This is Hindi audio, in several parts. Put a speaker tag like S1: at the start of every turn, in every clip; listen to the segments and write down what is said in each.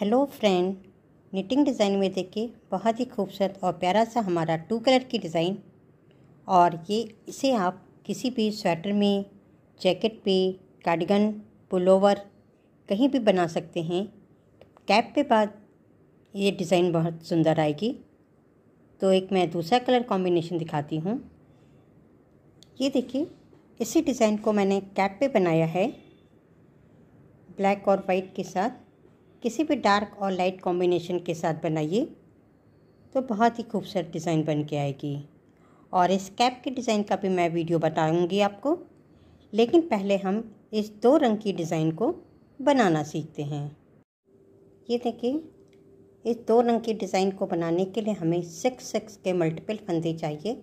S1: हेलो फ्रेंड निटिंग डिज़ाइन में देखिए बहुत ही खूबसूरत और प्यारा सा हमारा टू कलर की डिज़ाइन और ये इसे आप किसी भी स्वेटर में जैकेट पे कार्डिगन पुलोवर कहीं भी बना सकते हैं कैप पे बाद ये डिज़ाइन बहुत सुंदर आएगी तो एक मैं दूसरा कलर कॉम्बिनेशन दिखाती हूँ ये देखिए इसी डिज़ाइन को मैंने कैप पे बनाया है ब्लैक और वाइट के साथ किसी भी डार्क और लाइट कॉम्बिनेशन के साथ बनाइए तो बहुत ही खूबसूरत डिज़ाइन बन के आएगी और इस कैप के डिज़ाइन का भी मैं वीडियो बताऊंगी आपको लेकिन पहले हम इस दो रंग की डिज़ाइन को बनाना सीखते हैं ये देखिए इस दो रंग की डिज़ाइन को बनाने के लिए हमें सिक्स सिक्स के मल्टीपल फंदे चाहिए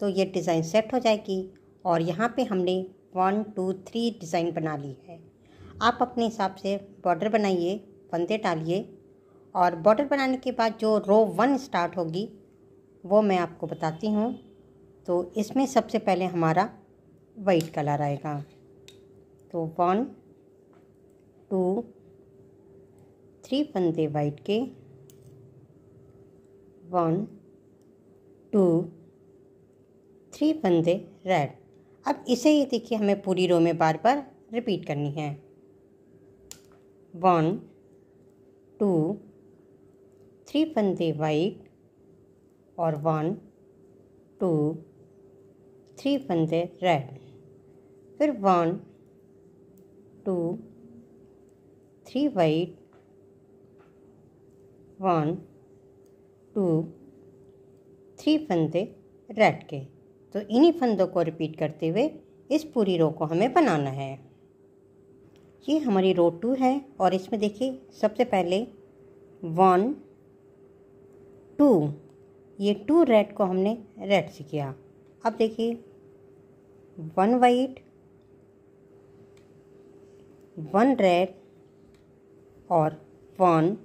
S1: तो ये डिज़ाइन सेट हो जाएगी और यहाँ पे हमने वन टू थ्री डिज़ाइन बना ली है आप अपने हिसाब से बॉर्डर बनाइए फंदे डालिए और बॉर्डर बनाने के बाद जो रो वन स्टार्ट होगी वो मैं आपको बताती हूँ तो इसमें सबसे पहले हमारा वाइट कलर आएगा तो वन टू थ्री फंदे वाइट के वन टू थ्री फंदे रेड अब इसे ही देखिए हमें पूरी रो में बार बार रिपीट करनी है वन टू थ्री फंदे वाइट और वन टू थ्री फंदे रेड फिर one two three white one two three फंदे रेड के तो इन्हीं फंदों को रिपीट करते हुए इस पूरी रो को हमें बनाना है ये हमारी रो टू है और इसमें देखिए सबसे पहले वन टू ये टू रेड को हमने रेड से किया अब देखिए वन वाइट वन रेड और वन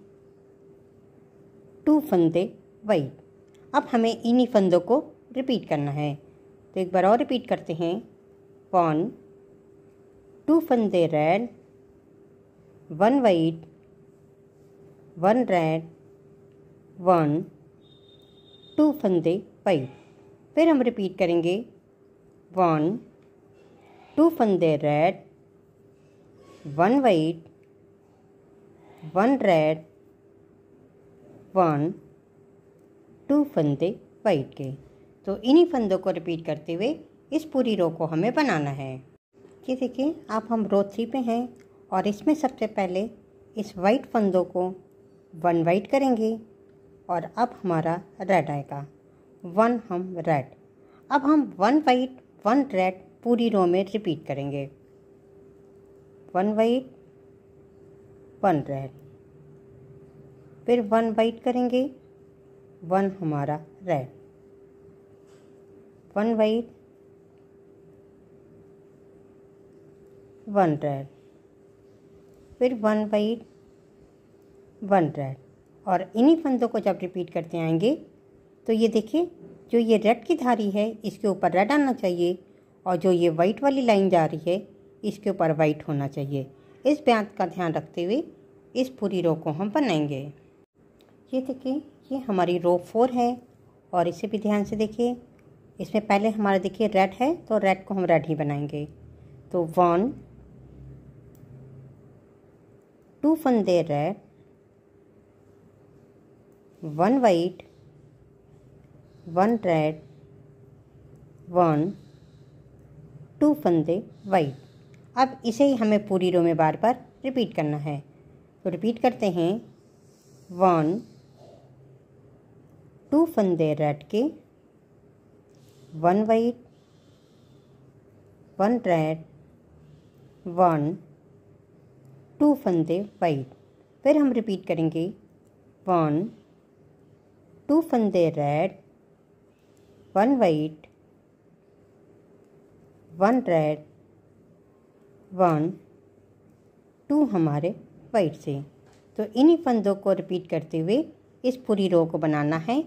S1: टू फंदे वाइट अब हमें इन्हीं फंदों को रिपीट करना है तो एक बार और रिपीट करते हैं वन टू फंदे red one white one red one two फंदे वाइट फिर हम रिपीट करेंगे वन टू फंदे red one white one red one two फंदे वाइट के तो इन्हीं फंदों को रिपीट करते हुए इस पूरी रो को हमें बनाना है ये देखिए आप हम रो थ्री पे हैं और इसमें सबसे पहले इस वाइट फंदों को वन वाइट करेंगे और अब हमारा रेड आएगा वन हम रेड अब हम वन वाइट वन रेड पूरी रो में रिपीट करेंगे वन वाइट वन रेड फिर वन वाइट करेंगे वन हमारा red one white one red फिर वन बाई वन रेड और इन्हीं फंदों को जब रिपीट करते आएंगे तो ये देखिए जो ये रेड की धारी है इसके ऊपर रेड आना चाहिए और जो ये वाइट वाली लाइन जा रही है इसके ऊपर वाइट होना चाहिए इस ब्यांत का ध्यान रखते हुए इस पूरी रो को हम बनाएंगे ये देखिए ये हमारी रो फोर है और इसे भी ध्यान से देखिए इसमें पहले हमारा देखिए रेड है तो रेड को हम रेड ही बनाएंगे तो वन टू फन दे red one white one red one two फन दे वाइट अब इसे ही हमें पूरी रो में बार बार रिपीट करना है तो रिपीट करते हैं वन टू फंदे रेड के one white one red one two फंदे वाइट फिर हम रिपीट करेंगे वन टू फंदे red one white one red one two हमारे वाइट से तो इन्हीं फंदों को रिपीट करते हुए इस पूरी रो को बनाना है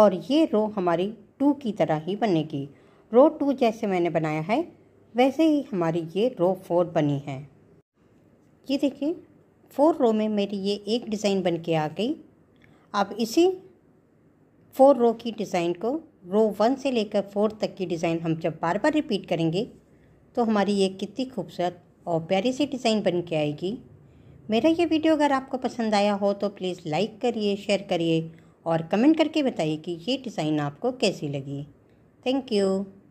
S1: और ये रो हमारी टू की तरह ही बनेगी रो टू जैसे मैंने बनाया है वैसे ही हमारी ये रो फोर बनी है ये देखिए फोर रो में मेरी ये एक डिज़ाइन बन के आ गई अब इसी फोर रो की डिज़ाइन को रो वन से लेकर फोर तक की डिज़ाइन हम जब बार बार रिपीट करेंगे तो हमारी ये कितनी खूबसूरत और प्यारी सी डिज़ाइन बन के आएगी मेरा ये वीडियो अगर आपको पसंद आया हो तो प्लीज़ लाइक करिए शेयर करिए और कमेंट करके बताइए कि ये डिज़ाइन आपको कैसी लगी थैंक यू